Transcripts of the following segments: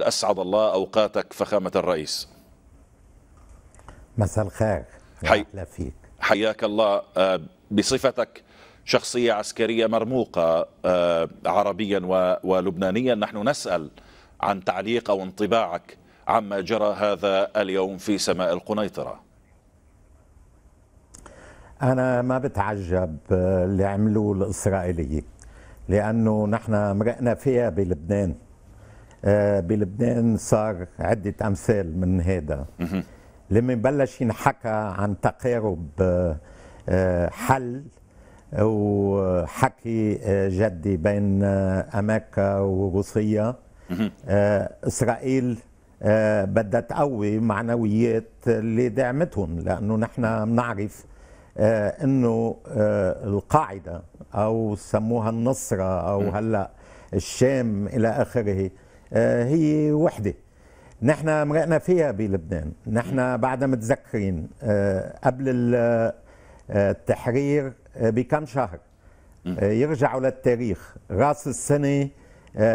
أسعد الله أوقاتك فخامة الرئيس مساء الخير حي... فيك حياك الله آه، بصفتك شخصية عسكرية مرموقة آه، عربيا ولبنانيا نحن نسأل عن تعليق أو انطباعك عما جرى هذا اليوم في سماء القنيطرة أنا ما بتعجب اللي آه، عملوه الإسرائيليين لأنه نحن مرقنا فيها بلبنان آه، بلبنان صار عدة أمثال من هذا لما بلش ينحكى عن تقارب آه، حل وحكي آه، جدي بين أمريكا وروسيا إسرائيل بدها تقوي معنويات اللي دعمتهم لأنه نحن بنعرف أنه القاعدة أو سموها النصرة أو هلأ الشام إلى آخره آه، هي وحده نحن مرقنا فيها بلبنان نحن بعدها متذكرين آه، قبل آه، التحرير بكم شهر يرجعوا للتاريخ راس السنة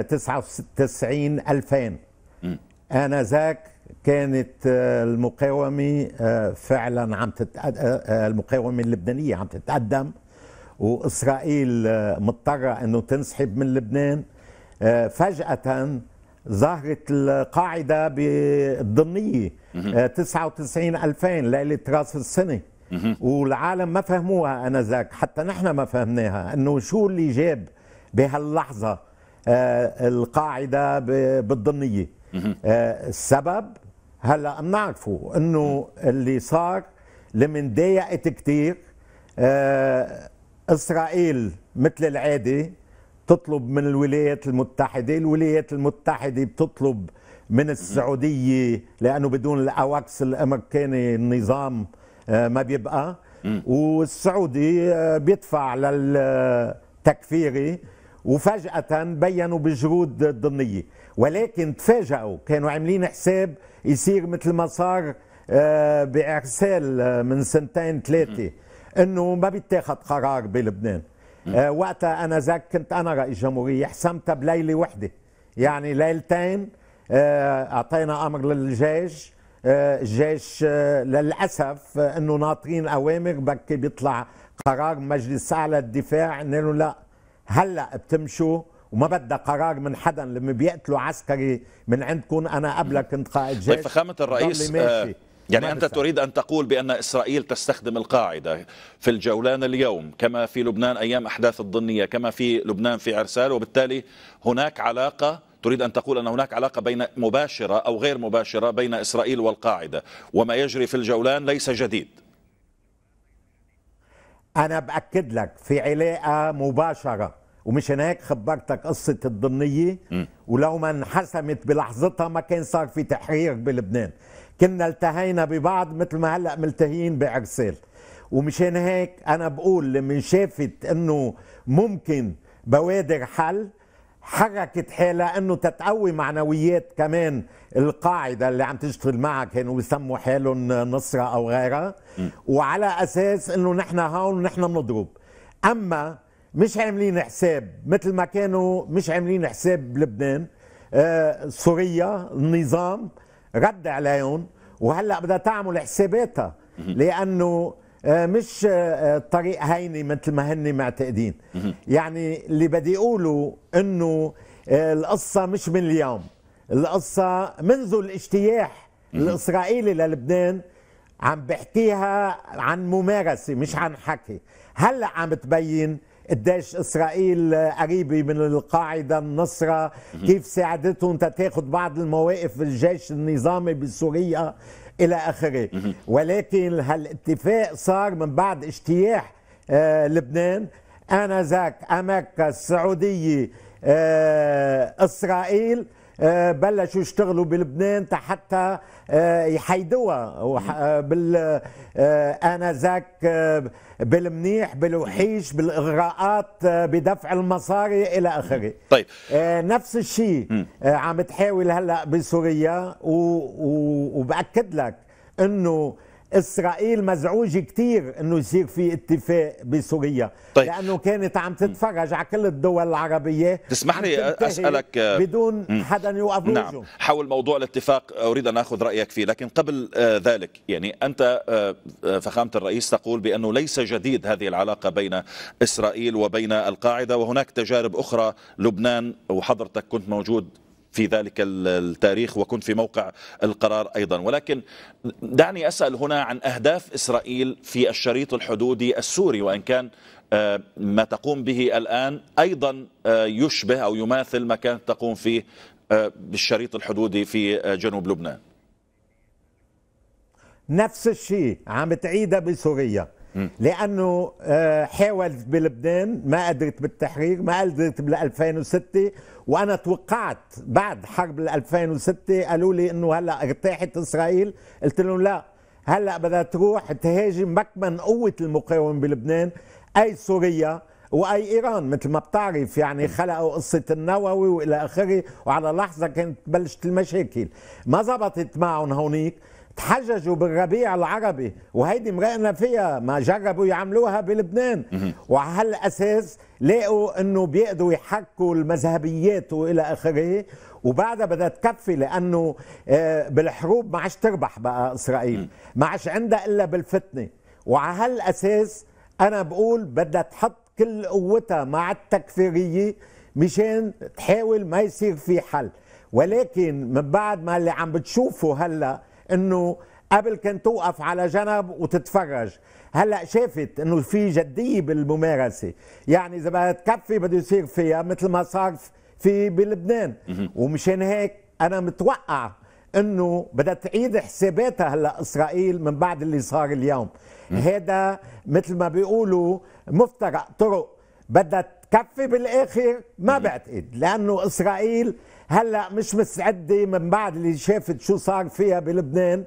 99 2000 أنا ذاك كانت المقاومة فعلا عم تتقدم المقاومة اللبنانية عم تتقدم وإسرائيل مضطرة أنه تنسحب من لبنان فجأة ظهرت القاعدة بالضمنية 99 2000 ليلة راس السنة والعالم ما فهموها انذاك حتى نحن ما فهمناها انه شو اللي جاب بهاللحظه آه، القاعده بالضمنيه آه، السبب هلا بنعرفه انه اللي صار اللي ضايقت كثير آه، اسرائيل مثل العاده بتطلب من الولايات المتحدة الولايات المتحدة بتطلب من السعودية لأنه بدون الأواكس الأمريكاني النظام آه، ما بيبقى والسعودي آه، بيدفع للتكفيري وفجأة بينوا بجرود ضمنية ولكن تفاجئوا كانوا عاملين حساب يصير مثل ما صار آه، بإرسال من سنتين ثلاثة أنه ما بيتاخد قرار بلبنان آه وقتها انا ذاك كنت انا رئيس جمهوريه حسمتها بليله وحده يعني ليلتين آه اعطينا امر للجيش آه الجيش آه للاسف آه انه ناطرين اوامر بكي بيطلع قرار مجلس اعلى الدفاع قلنا له لا هلا بتمشوا وما بدها قرار من حدا لما بيقتلوا عسكري من عندكم انا قبلك كنت قائد طيب، جيش طيب فخامه الرئيس ماشي. آه يعني أنت تريد أن تقول بأن إسرائيل تستخدم القاعدة في الجولان اليوم كما في لبنان أيام أحداث الضنية كما في لبنان في عرسال وبالتالي هناك علاقة تريد أن تقول أن هناك علاقة بين مباشرة أو غير مباشرة بين إسرائيل والقاعدة وما يجري في الجولان ليس جديد أنا بأكد لك في علاقة مباشرة ومش هناك خبرتك قصة الضنية ولو ما انحسمت بلحظتها ما كان صار في تحرير بلبنان كنا التهينا ببعض مثل ما هلا ملتهيين بعرسال ومشان هيك انا بقول من شافت انه ممكن بوادر حل حركت حالها انه تتقوي معنويات كمان القاعده اللي عم تشتغل معها كانوا بيسموا حالهم نصره او غيرها وعلى اساس انه نحن هون ونحن بنضرب اما مش عاملين حساب مثل ما كانوا مش عاملين حساب لبنان آه سوريا النظام رد عليهم وهلا بدها تعمل حساباتها لانه آه، مش الطريق آه، هيني مثل ما هن معتقدين يعني اللي بدي اقوله انه آه، القصه مش من اليوم القصه منذ الاجتياح الاسرائيلي للبنان عم بحكيها عن ممارسه مش عن حكي هلا عم تبين قديش اسرائيل قريبه من القاعده النصره كيف ساعدتهم تتاخذ بعض المواقف الجيش النظامي بسوريا الى اخره ولكن هالاتفاق صار من بعد اجتياح آه، لبنان انذاك امريكا السعوديه آه، اسرائيل آه، بلشوا يشتغلوا بلبنان حتى آه، يحيدوها آه، بال انذاك بالمنيح بالوحيش بالاغراءات بدفع المصاري الى اخره طيب نفس الشيء عم تحاول هلا بسوريا وباكد لك انه اسرائيل مزعوجه كثير انه يصير في اتفاق بسوريا طيب. لانه كانت عم تتفرج على كل الدول العربيه تسمح لي اسالك آه، بدون م. حدا يوقف نعم حول موضوع الاتفاق اريد ان اخذ رايك فيه لكن قبل آه، ذلك يعني انت آه، فخامه الرئيس تقول بانه ليس جديد هذه العلاقه بين اسرائيل وبين القاعده وهناك تجارب اخرى لبنان وحضرتك كنت موجود في ذلك التاريخ وكنت في موقع القرار أيضا ولكن دعني أسأل هنا عن أهداف إسرائيل في الشريط الحدودي السوري وإن كان آه، ما تقوم به الآن أيضا آه، يشبه أو يماثل ما كانت تقوم فيه آه، بالشريط الحدودي في جنوب لبنان نفس الشيء عم تعيدها بسوريا لانه آه، حاولت بلبنان ما قدرت بالتحرير ما قدرت بال 2006 وانا توقعت بعد حرب ال 2006 قالوا لي انه هلا ارتاحت اسرائيل قلت لهم لا هلا بدها تروح تهاجم مكمن قوه المقاومه بلبنان اي سوريا واي ايران مثل ما بتعرف يعني خلقوا قصه النووي والى اخره وعلى لحظه كانت بلشت المشاكل ما زبطت معهم هونيك تحججوا بالربيع العربي وهيدي مرقنا فيها ما جربوا يعملوها بلبنان وعلى الاساس لقوا انه بيقدروا يحكوا المذهبيات والى اخره وبعدها بدها تكفي لانه آه، بالحروب ما عادش تربح بقى اسرائيل ما عادش عندها الا بالفتنه وعلى هالاساس انا بقول بدها تحط كل قوتها مع التكفيريه مشان تحاول ما يصير في حل ولكن من بعد ما اللي عم بتشوفه هلا انه قبل كان توقف على جنب وتتفرج هلا شافت انه في جديه بالممارسه يعني اذا بدها تكفي بده يصير فيها مثل ما صار في بلبنان ومشان هيك انا متوقع انه بدها تعيد حساباتها هلا اسرائيل من بعد اللي صار اليوم هذا مثل ما بيقولوا مفترق طرق بدها كفي بالاخر ما بعتقد لانه اسرائيل هلا مش مستعده من بعد اللي شافت شو صار فيها بلبنان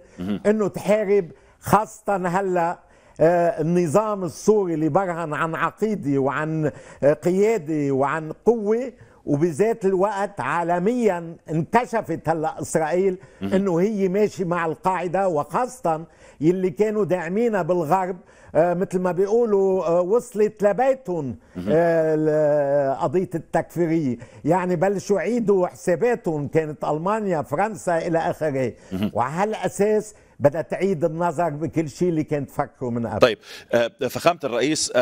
انه تحارب خاصه هلا آه، النظام السوري اللي برهن عن عقيده وعن آه، قياده وعن قوه وبذات الوقت عالميا انكشفت هلا اسرائيل انه هي ماشي مع القاعده وخاصه يلي كانوا داعمينها بالغرب آه، مثل ما بيقولوا آه، وصلت لبيتهم آه، قضيه التكفيريه يعني بلشوا يعيدوا حساباتهم كانت المانيا فرنسا الى اخره وعلى هالاساس بدها تعيد النظر بكل شيء اللي كانت تفكره من قبل طيب فخامه الرئيس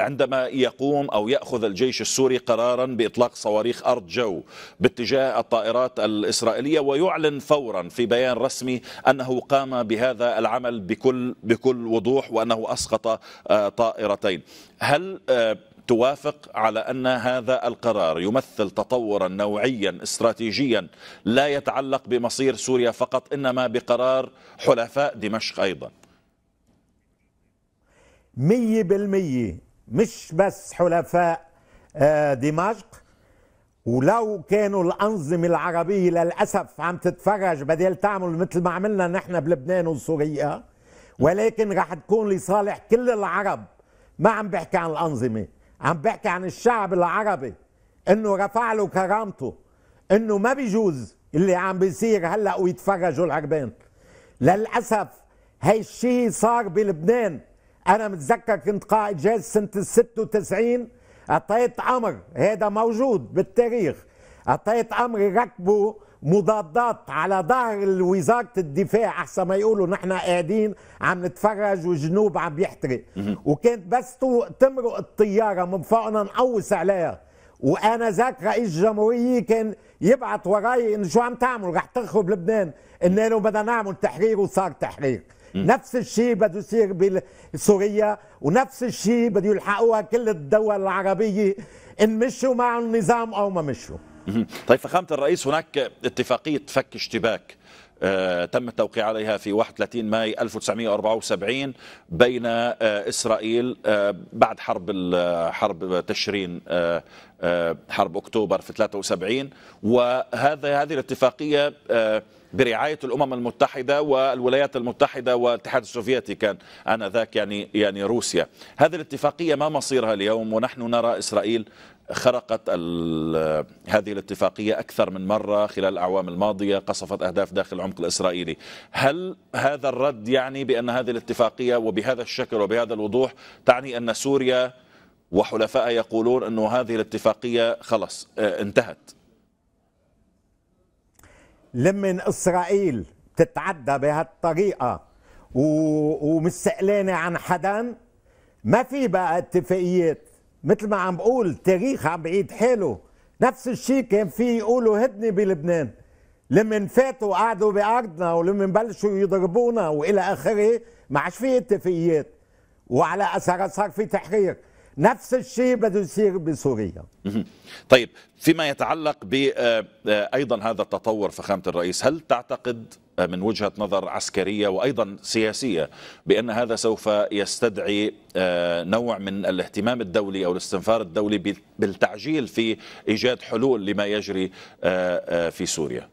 عندما يقوم أو يأخذ الجيش السوري قرارا بإطلاق صواريخ أرض جو باتجاه الطائرات الإسرائيلية ويعلن فورا في بيان رسمي أنه قام بهذا العمل بكل, بكل وضوح وأنه أسقط آه، طائرتين هل آه، توافق على ان هذا القرار يمثل تطورا نوعيا استراتيجيا لا يتعلق بمصير سوريا فقط انما بقرار حلفاء دمشق ايضا مية بالمية مش بس حلفاء آه، دمشق ولو كانوا الأنظمة العربية للأسف عم تتفرج بدل تعمل مثل ما عملنا نحن بلبنان وسوريا ولكن رح تكون لصالح كل العرب ما عم بحكي عن الأنظمة عم بحكي عن الشعب العربي انه رفع له كرامته انه ما بيجوز اللي عم بيصير هلا ويتفرجوا العربين للاسف هاي الشيء صار بلبنان انا متذكر كنت قائد جيش سنه 96 اعطيت امر هذا موجود بالتاريخ اعطيت امر ركبوا مضادات على ظهر وزاره الدفاع احسن ما يقولوا نحن قاعدين عم نتفرج والجنوب عم بيحترق وكانت بس تمرق الطياره من فوقنا نقوس عليها وانا ذاك رئيس الجمهوريه كان يبعث وراي انه شو عم تعمل رح تخرب لبنان انه بدنا نعمل تحرير وصار تحرير نفس الشيء بده يصير بسوريا ونفس الشيء بده يلحقوها كل الدول العربيه ان مشوا مع النظام او ما مشوا طيب فخامه الرئيس هناك اتفاقيه فك اشتباك آه، تم التوقيع عليها في 31 ماي 1974 بين آه، اسرائيل آه، بعد حرب حرب تشرين حرب اكتوبر في 73 وهذا هذه الاتفاقيه برعايه الامم المتحده والولايات المتحده والاتحاد السوفيتي كان انذاك يعني يعني روسيا هذه الاتفاقيه ما مصيرها اليوم ونحن نرى اسرائيل خرقت هذه الاتفاقية أكثر من مرة خلال الأعوام الماضية قصفت أهداف داخل العمق الإسرائيلي هل هذا الرد يعني بأن هذه الاتفاقية وبهذا الشكل وبهذا الوضوح تعني أن سوريا وحلفاء يقولون أن هذه الاتفاقية خلص آه، انتهت لمن إسرائيل تتعدى بهالطريقة ومستقلانة عن حدا ما في بقى اتفاقيات مثل ما عم بقول تاريخ عم بعيد حاله نفس الشيء كان في يقولوا هدنه بلبنان لما فاتوا قعدوا بأرضنا ولما بلشوا يضربونا والى اخره ما عادش في اتفاقيات وعلى اثرها صار في تحرير نفس الشيء بده يصير بسوريا طيب فيما يتعلق ب آه، آه، ايضا هذا التطور فخامه الرئيس هل تعتقد آه، من وجهه نظر عسكريه وايضا سياسيه بان هذا سوف يستدعي نوع من الاهتمام الدولي او الاستنفار الدولي بالتعجيل في ايجاد حلول لما يجري في سوريا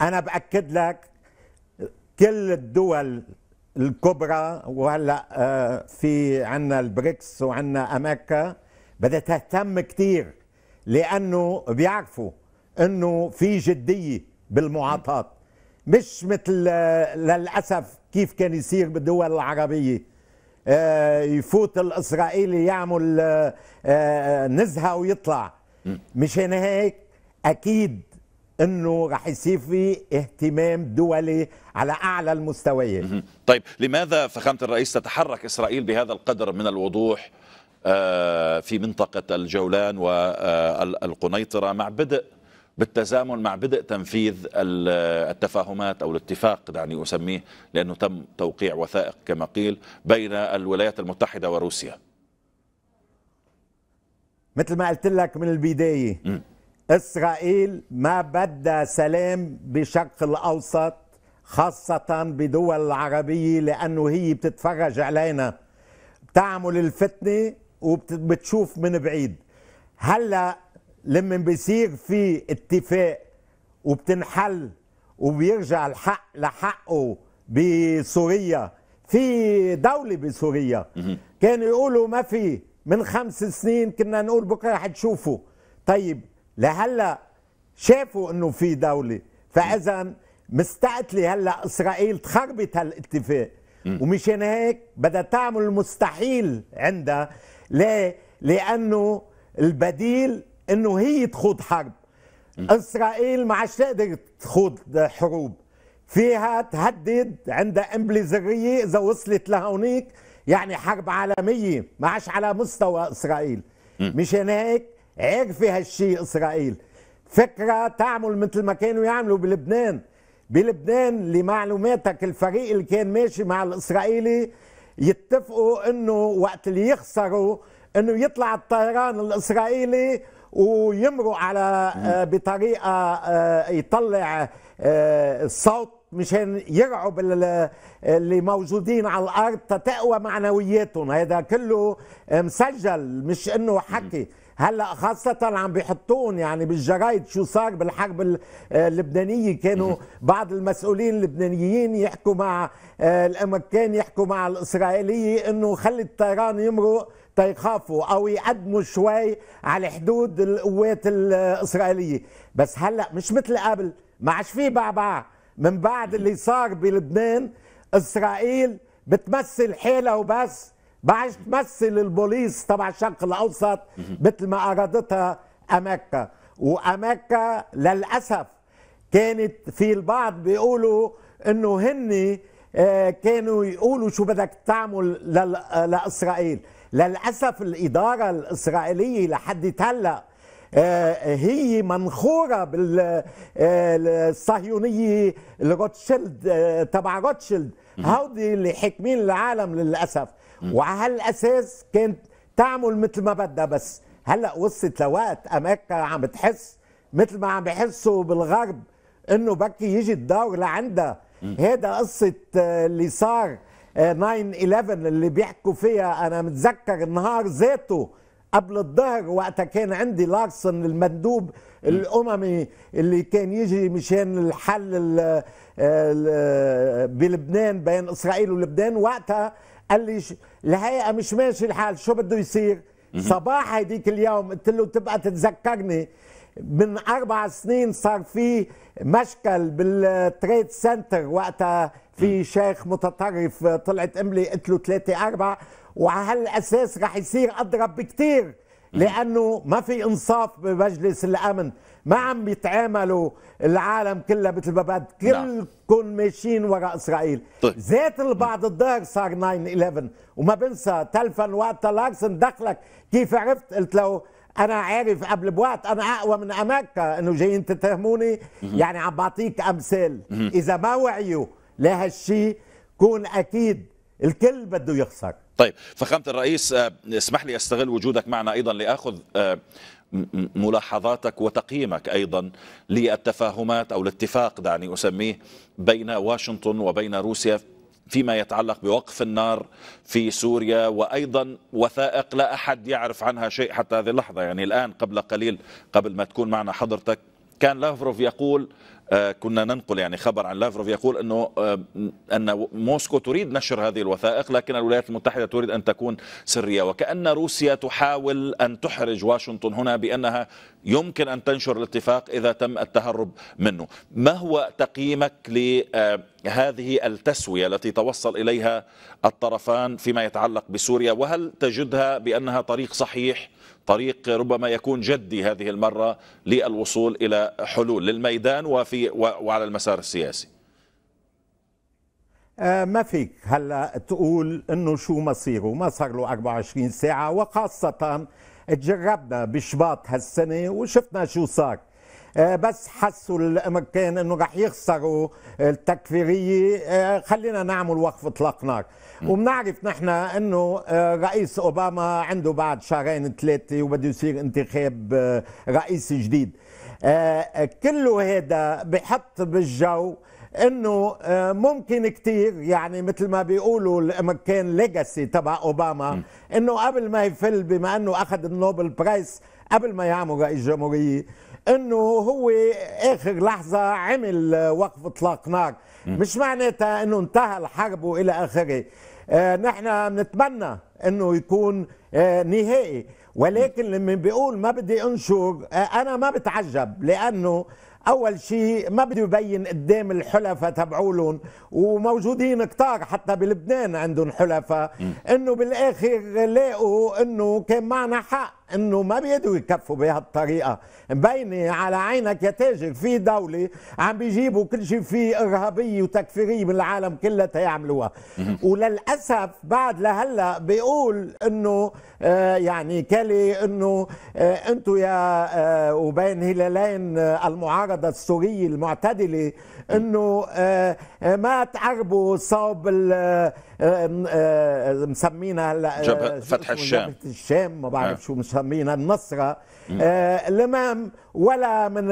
انا باكد لك كل الدول الكبرى وهلا آه، في عندنا البريكس وعندنا امريكا بدها تهتم كثير لانه بيعرفوا انه في جديه بالمعاطاه مش مثل آه، للاسف كيف كان يصير بالدول العربيه آه، يفوت الاسرائيلي يعمل نزهه ويطلع مشان هيك اكيد انه راح يصير في اهتمام دولي على اعلى المستويات. طيب لماذا فخامه الرئيس تتحرك اسرائيل بهذا القدر من الوضوح آه، في منطقه الجولان والقنيطره مع بدء بالتزامن مع بدء تنفيذ التفاهمات او الاتفاق دعني اسميه لانه تم توقيع وثائق كما قيل بين الولايات المتحده وروسيا. مثل ما قلت لك من البدايه م. إسرائيل ما بدها سلام بشرق الأوسط خاصة بدول العربية لأنه هي بتتفرج علينا بتعمل الفتنة وبتشوف من بعيد هلا لما بيصير في اتفاق وبتنحل وبيرجع الحق لحقه بسوريا في دولة بسوريا كانوا يقولوا ما في من خمس سنين كنا نقول بكره حتشوفوا طيب لهلا شافوا انه في دوله فاذا مستقتله هلا اسرائيل تخربت هالاتفاق ومشان هيك بدها تعمل المستحيل عندها ليه؟ لانه البديل انه هي تخوض حرب اسرائيل ما عادش تقدر تخوض حروب فيها تهدد عندها امبليزريه اذا وصلت لهونيك يعني حرب عالميه ما عادش على مستوى اسرائيل مشان هيك عرف هالشيء اسرائيل فكره تعمل مثل ما كانوا يعملوا بلبنان بلبنان لمعلوماتك الفريق اللي كان ماشي مع الاسرائيلي يتفقوا انه وقت اللي يخسروا انه يطلع الطيران الاسرائيلي ويمروا على آه، بطريقه آه، يطلع آه، صوت مشان يرعوا اللي موجودين على الارض تتقوى معنوياتهم هذا كله مسجل مش انه حكي هلا خاصة عم بيحطون يعني بالجرايد شو صار بالحرب اللبنانية كانوا بعض المسؤولين اللبنانيين يحكوا مع آه، الامريكان يحكوا مع الاسرائيلية انه خلي الطيران يمرق تيخافوا او يقدموا شوي على حدود القوات الاسرائيلية بس هلا مش مثل قبل ما عادش في بعبع من بعد اللي صار بلبنان اسرائيل بتمثل حيله وبس عادش تمثل البوليس تبع الشرق الاوسط مثل ما ارادتها امريكا وامريكا للاسف كانت في البعض بيقولوا انه هن آه، كانوا يقولوا شو بدك تعمل لاسرائيل للاسف الاداره الاسرائيليه لحد هلا آه، هي منخوره بالصهيونيه آه، لروتشيلد آه، تبع روتشيلد هودي اللي حاكمين العالم للاسف وعلى هالاساس كانت تعمل مثل ما بدها بس هلا وصلت لوقت امريكا عم بتحس مثل ما عم بحسوا بالغرب انه بكي يجي الدور لعندها هذا قصه اللي صار 9 11 اللي بيحكوا فيها انا متذكر النهار ذاته قبل الظهر وقتها كان عندي لارسن المندوب الاممي اللي كان يجي مشان الحل الـ الـ بلبنان بين اسرائيل ولبنان وقتها قال لي الهيئه مش ماشي الحال شو بده يصير؟ صباح هيديك اليوم قلت له تبقى تتذكرني من اربع سنين صار في مشكل بالتريد سنتر وقتها في شيخ متطرف طلعت املي له ثلاثة أربعة وعلى هالأساس رح يصير أضرب بكثير لأنه ما في إنصاف بمجلس الأمن ما عم بيتعاملوا العالم كلها مثل ما بعد نعم. كلكم ماشيين وراء إسرائيل طيب. زيت البعض الدار صار 9-11 وما بنسى تلفن وقتها لارسن دخلك كيف عرفت قلت له انا عارف قبل بوقت انا اقوى من امريكا انه جايين تتهموني يعني عم بعطيك امثال اذا ما وعيوا لهالشيء كون اكيد الكل بده يخسر طيب فخامه الرئيس آه، اسمح لي استغل وجودك معنا ايضا لاخذ آه، ملاحظاتك وتقييمك ايضا للتفاهمات او الاتفاق دعني اسميه بين واشنطن وبين روسيا فيما يتعلق بوقف النار في سوريا وايضا وثائق لا احد يعرف عنها شيء حتى هذه اللحظه يعني الان قبل قليل قبل ما تكون معنا حضرتك كان لافروف يقول آه، كنا ننقل يعني خبر عن لافروف يقول انه آه، ان موسكو تريد نشر هذه الوثائق لكن الولايات المتحده تريد ان تكون سريه وكان روسيا تحاول ان تحرج واشنطن هنا بانها يمكن ان تنشر الاتفاق اذا تم التهرب منه. ما هو تقييمك لهذه آه، التسويه التي توصل اليها الطرفان فيما يتعلق بسوريا وهل تجدها بانها طريق صحيح؟ طريق ربما يكون جدي هذه المرة للوصول إلى حلول للميدان وفي وعلى المسار السياسي آه، ما فيك هلا تقول انه شو مصيره ما صار له 24 ساعه وخاصه تجربنا بشباط هالسنه وشفنا شو صار آه، بس حسوا الامريكان انه رح يخسروا التكفيريه آه، خلينا نعمل وقف اطلاق نار وبنعرف نحن انه آه، رئيس اوباما عنده بعد شهرين ثلاثه وبده يصير انتخاب رئيس جديد كله هذا بحط بالجو انه ممكن كثير يعني مثل ما بيقولوا الامريكان ليجاسي تبع اوباما انه قبل ما يفل بما انه اخذ النوبل برايس قبل ما يعمل رئيس جمهوريه انه هو اخر لحظه عمل وقف اطلاق نار مش معناتها انه انتهى الحرب والى اخره آه نحن بنتمنى انه يكون آه نهائي ولكن لما بيقول ما بدي انشر آه انا ما بتعجب لانه اول شيء ما بده يبين قدام الحلفاء تبعولن وموجودين كتار حتى بلبنان عندهم حلفاء انه بالاخر لاقوا انه كان معنا حق انه ما بيقدروا يكفوا بهالطريقه مبينه على عينك يا تاجر في دوله عم بيجيبوا كل شيء فيه ارهابيه وتكفيريه من العالم كلها تيعملوها وللاسف بعد لهلا بيقول انه آه، يعني كالي انه آه، انتم يا آه، وبين هلالين المعارضه السوريه المعتدله انه آه، آه، ما تعربوا صوب آه، مسمينها هلا جبهه فتح الشام الشام ما بعرف نعم. شو مسمينها النصره الامام ولا من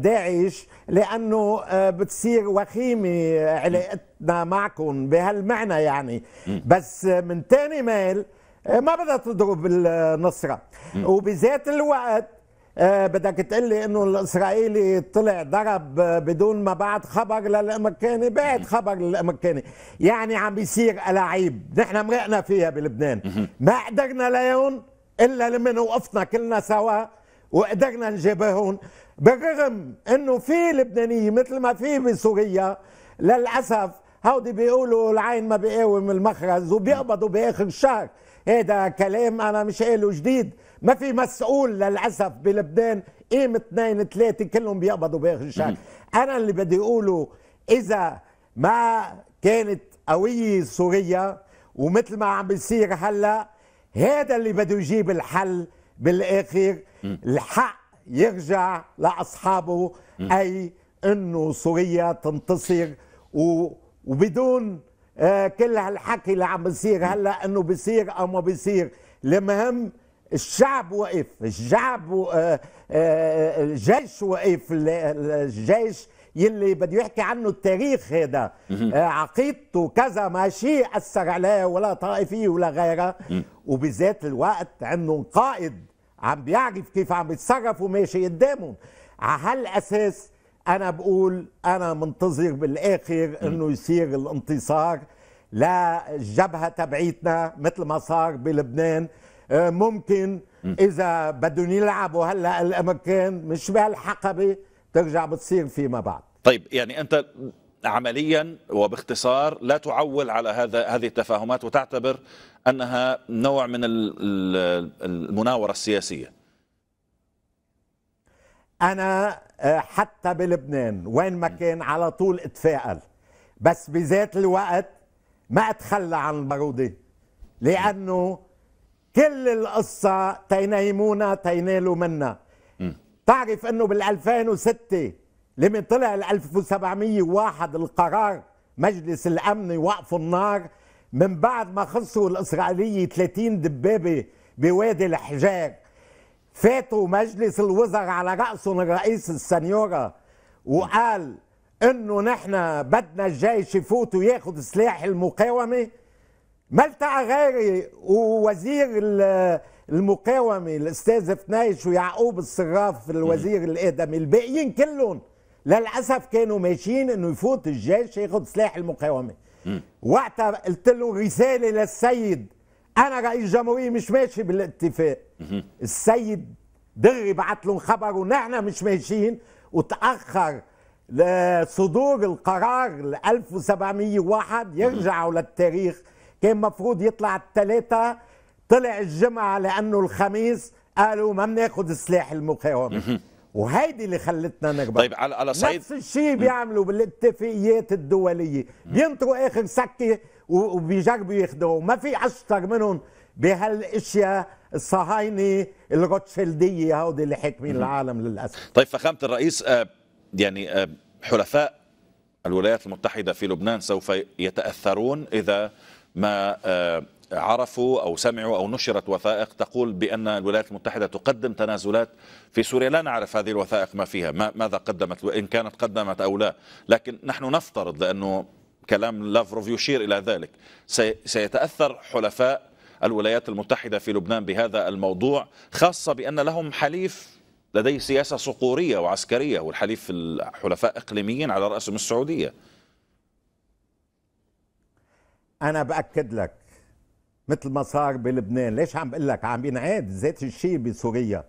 داعش لانه بتصير وخيمه علاقتنا معكم بهالمعنى يعني بس من تاني مال ما بدها تضرب النصره وبذات الوقت آه، بدك تقول لي انه الاسرائيلي طلع ضرب بدون ما بعد خبر للامريكاني بعد خبر للامريكاني يعني عم بيصير الاعيب نحن مرقنا فيها بلبنان ما قدرنا ليون الا لمن وقفنا كلنا سوا وقدرنا نجيبهم بالرغم انه في لبنانيه مثل ما في بسوريا للاسف هودي بيقولوا العين ما بيقاوم المخرز وبيقبضوا باخر الشهر هذا كلام انا مش قايله جديد ما في مسؤول للاسف بلبنان قيم اثنين ثلاثه كلهم بيقبضوا باخر الشهر انا اللي بدي اقوله اذا ما كانت قويه سوريا ومثل ما عم بيصير هلا هذا اللي بده يجيب الحل بالاخر الحق يرجع لاصحابه اي انه سوريا تنتصر و وبدون آه كل هالحكي اللي عم بيصير هلا انه بيصير او ما بيصير المهم الشعب واقف الشعب آه، آه، آه، الجيش واقف الجيش يلي بده يحكي عنه التاريخ هذا عقيدته كذا ماشي اثر عليه ولا طائفيه ولا غيرها وبذات الوقت عندهم قائد عم بيعرف كيف عم بيتصرف وماشي قدامهم على هالاساس انا بقول انا منتظر بالاخر انه يصير الانتصار للجبهه تبعيتنا مثل ما صار بلبنان آه، ممكن اذا بدهم يلعبوا هلا الامريكان مش بهالحقبه ترجع بتصير فيما بعد طيب يعني انت عمليا وباختصار لا تعول على هذا هذه التفاهمات وتعتبر انها نوع من المناوره السياسيه انا آه، حتى بلبنان وين ما كان على طول اتفائل بس بذات الوقت ما اتخلى عن البروده لانه كل القصة تينيمونا تينالوا منا تعرف انه بال 2006 لما طلع ال 1701 القرار مجلس الامن يوقفوا النار من بعد ما خلصوا الاسرائيليه 30 دبابه بوادي الحجار فاتوا مجلس الوزراء على راسهم الرئيس السنيوره وقال انه نحن بدنا الجيش يفوت وياخذ سلاح المقاومه مالتا غاري ووزير المقاومه الاستاذ فنايش ويعقوب الصراف الوزير الادمي الباقيين كلهم للاسف كانوا ماشيين انه يفوت الجيش ياخذ سلاح المقاومه وقتها قلت له رساله للسيد انا رئيس جمهوريه مش ماشي بالاتفاق السيد دغري بعت لهم خبر ونحن مش ماشيين وتاخر لصدور القرار 1701 يرجعوا للتاريخ كان مفروض يطلع الثلاثة طلع الجمعة لأنه الخميس قالوا ما بناخذ سلاح المقاومة وهيدي اللي خلتنا نقبل طيب على على صعيد نفس الشيء بيعملوا بالاتفاقيات الدولية بينطروا آخر سكة وبيجربوا ياخدوها ما في أشطر منهم بهالاشياء الصهاينه الروتشيلديه هودي اللي حاكمين العالم للاسف طيب فخامه الرئيس آه، يعني آه، حلفاء الولايات المتحده في لبنان سوف يتاثرون اذا ما آه، عرفوا أو سمعوا أو نشرت وثائق تقول بأن الولايات المتحدة تقدم تنازلات في سوريا لا نعرف هذه الوثائق ما فيها ما ماذا قدمت إن كانت قدمت أو لا لكن نحن نفترض لأنه كلام لافروف يشير إلى ذلك سيتأثر حلفاء الولايات المتحدة في لبنان بهذا الموضوع خاصة بأن لهم حليف لديه سياسة صقورية وعسكرية والحليف الحلفاء إقليميين على رأسهم السعودية انا باكد لك مثل ما صار بلبنان ليش عم بقول لك عم ينعاد ذات الشيء بسوريا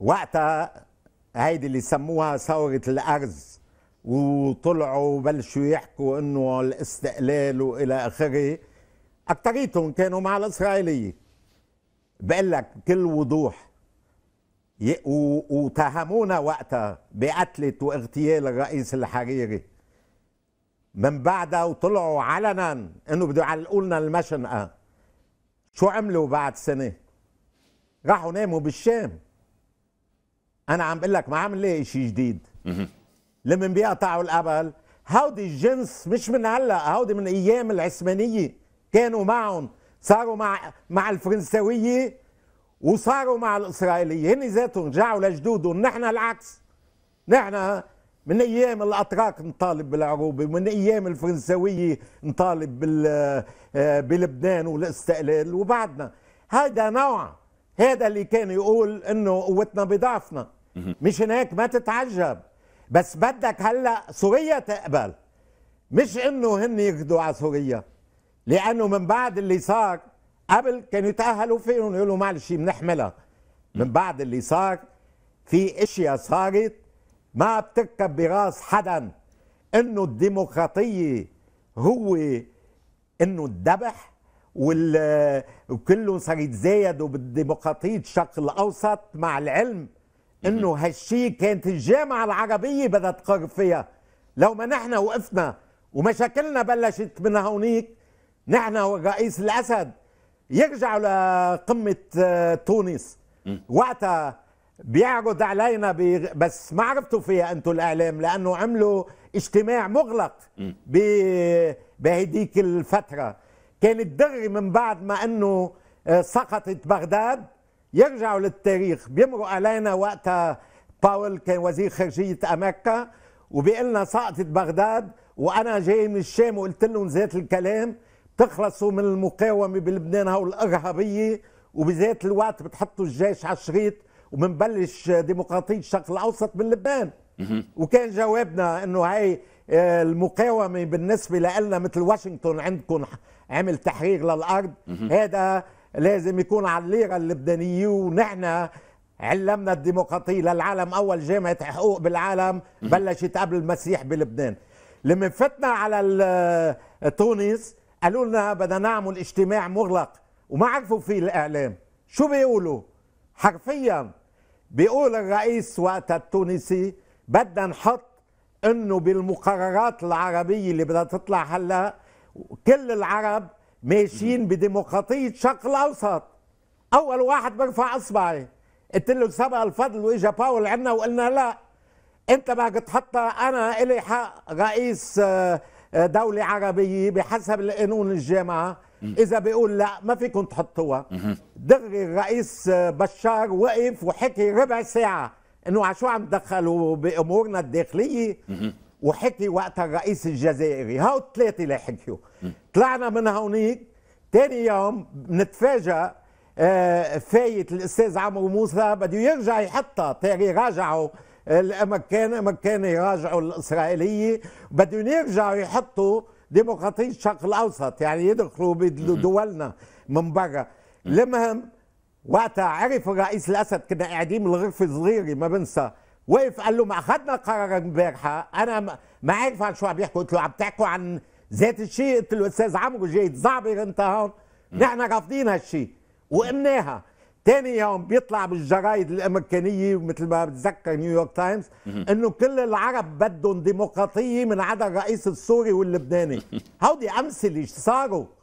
وقتها هيدي اللي سموها ثوره الارز وطلعوا وبلشوا يحكوا انه الاستقلال والى اخره اكثريتهم كانوا مع الاسرائيليه بقول لك بكل وضوح واتهمونا وقتها بقتله واغتيال الرئيس الحريري من بعدها وطلعوا علنا انه بده يعلقوا لنا المشنقه آه. شو عملوا بعد سنه؟ راحوا ناموا بالشام انا عم بقول لك ما عم نلاقي شيء جديد لما بيقطعوا القبل هودي الجنس مش من هلا هودي من ايام العثمانيه كانوا معهم صاروا مع مع الفرنسويه وصاروا مع الاسرائيليه هن ذاتهم رجعوا لجدودهم نحن العكس نحن من ايام الاتراك نطالب بالعروبه ومن ايام الفرنساويه نطالب بال آه، بلبنان والاستقلال وبعدنا هذا نوع هذا اللي كان يقول انه قوتنا بضعفنا مش هناك ما تتعجب بس بدك هلا سوريا تقبل مش انه هن يغدوا على سوريا لانه من بعد اللي صار قبل كانوا يتاهلوا فيهم يقولوا معلش بنحملها من بعد اللي صار في اشياء صارت ما بتركب براس حدا انه الديمقراطيه هو انه الذبح وال وكله صار يتزايدوا بالديمقراطيه الشرق الاوسط مع العلم انه هالشيء كانت الجامعه العربيه بدها تقر فيها لو ما نحن وقفنا ومشاكلنا بلشت من هونيك نحن والرئيس الاسد يرجعوا لقمه آه، تونس وقتها بيعرض علينا بي... بس ما عرفتوا فيها انتم الاعلام لانه عملوا اجتماع مغلق ب... بهديك الفتره كان الدغري من بعد ما انه آه، سقطت بغداد يرجعوا للتاريخ بيمروا علينا وقتها باول كان وزير خارجيه امريكا وبيقول لنا سقطت بغداد وانا جاي من الشام وقلت لهم ذات الكلام تخلصوا من المقاومه بلبنان هول الارهابيه وبذات الوقت بتحطوا الجيش على الشريط ومنبلش ديمقراطيه الشرق الاوسط من لبنان وكان جوابنا انه هاي آه، المقاومه بالنسبه لنا مثل واشنطن عندكم عمل تحرير للارض هذا لازم يكون على الليره اللبنانيه ونحن علمنا الديمقراطيه للعالم اول جامعه حقوق بالعالم بلشت قبل المسيح بلبنان لما فتنا على آه، تونس قالوا لنا بدنا نعمل اجتماع مغلق وما عرفوا فيه الاعلام شو بيقولوا حرفيا بيقول الرئيس وقت التونسي بدنا نحط انه بالمقررات العربيه اللي بدها تطلع هلا كل العرب ماشيين بديمقراطيه الشرق الاوسط اول واحد برفع اصبعي قلت له سبق الفضل واجا باول عنا وقلنا لا انت بدك تحطها انا الي حق رئيس آه، آه، دوله عربيه بحسب القانون الجامعه اذا بيقول لا ما فيكم تحطوها دغري الرئيس بشار وقف وحكي ربع ساعه انه عشو عم تدخلوا بامورنا الداخليه وحكي وقتها الرئيس الجزائري هاو الثلاثه اللي حكيوا طلعنا من هونيك ثاني يوم نتفاجأ آه، فايت الاستاذ عمرو موسى بده يرجع يحطها تاري راجعوا آه، الامريكان الامريكان يراجعوا الاسرائيليه بدهم يرجعوا يحطوا ديمقراطية الشرق الأوسط يعني يدخلوا بدولنا من برا المهم وقتها عرف الرئيس الأسد كنا قاعدين الغرفه صغيرة ما بنسى وقف قال لهم اخذنا قرار امبارحه انا ما عارف عن شو عم يحكوا قلت له عم تحكوا عن ذات الشيء قلت له استاذ عمرو جاي تزعبر انت هون نحن رافضين هالشيء وقمناها ثاني يوم بيطلع بالجرايد الامريكانيه مثل ما بتذكر نيويورك تايمز انه كل العرب بدهم ديمقراطيه من عدا الرئيس السوري واللبناني هودي امثله صاروا